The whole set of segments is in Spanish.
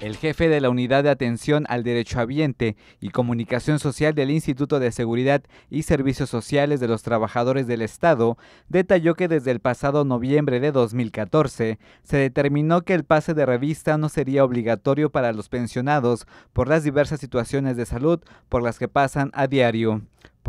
El jefe de la Unidad de Atención al Derecho Habiente y Comunicación Social del Instituto de Seguridad y Servicios Sociales de los Trabajadores del Estado detalló que desde el pasado noviembre de 2014 se determinó que el pase de revista no sería obligatorio para los pensionados por las diversas situaciones de salud por las que pasan a diario.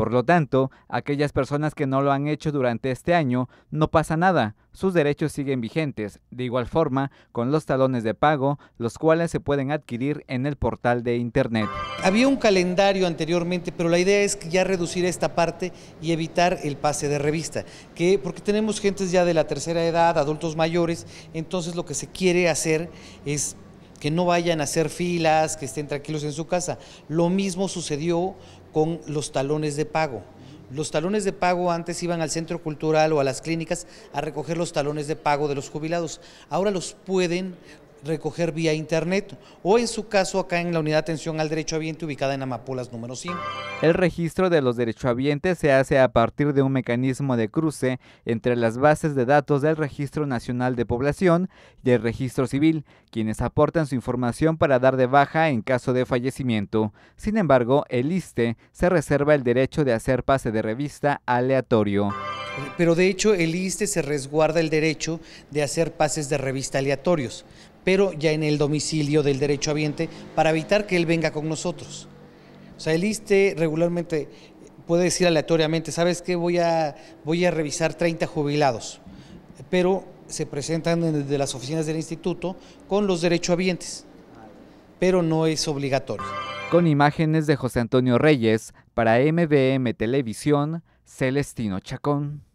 Por lo tanto, aquellas personas que no lo han hecho durante este año, no pasa nada, sus derechos siguen vigentes, de igual forma con los talones de pago, los cuales se pueden adquirir en el portal de Internet. Había un calendario anteriormente, pero la idea es ya reducir esta parte y evitar el pase de revista, que porque tenemos gentes ya de la tercera edad, adultos mayores, entonces lo que se quiere hacer es que no vayan a hacer filas, que estén tranquilos en su casa. Lo mismo sucedió con los talones de pago. Los talones de pago antes iban al centro cultural o a las clínicas a recoger los talones de pago de los jubilados. Ahora los pueden recoger vía internet o en su caso acá en la unidad de atención al Derecho derechohabiente ubicada en Amapolas número 5. El registro de los derechohabientes se hace a partir de un mecanismo de cruce entre las bases de datos del Registro Nacional de Población y el Registro Civil, quienes aportan su información para dar de baja en caso de fallecimiento. Sin embargo, el ISTE se reserva el derecho de hacer pase de revista aleatorio. Pero de hecho el ISTE se resguarda el derecho de hacer pases de revista aleatorios pero ya en el domicilio del derecho habiente, para evitar que él venga con nosotros. O sea, el ISTE regularmente puede decir aleatoriamente, ¿sabes qué? Voy a, voy a revisar 30 jubilados, pero se presentan desde las oficinas del instituto con los habientes, pero no es obligatorio. Con imágenes de José Antonio Reyes, para MBM Televisión, Celestino Chacón.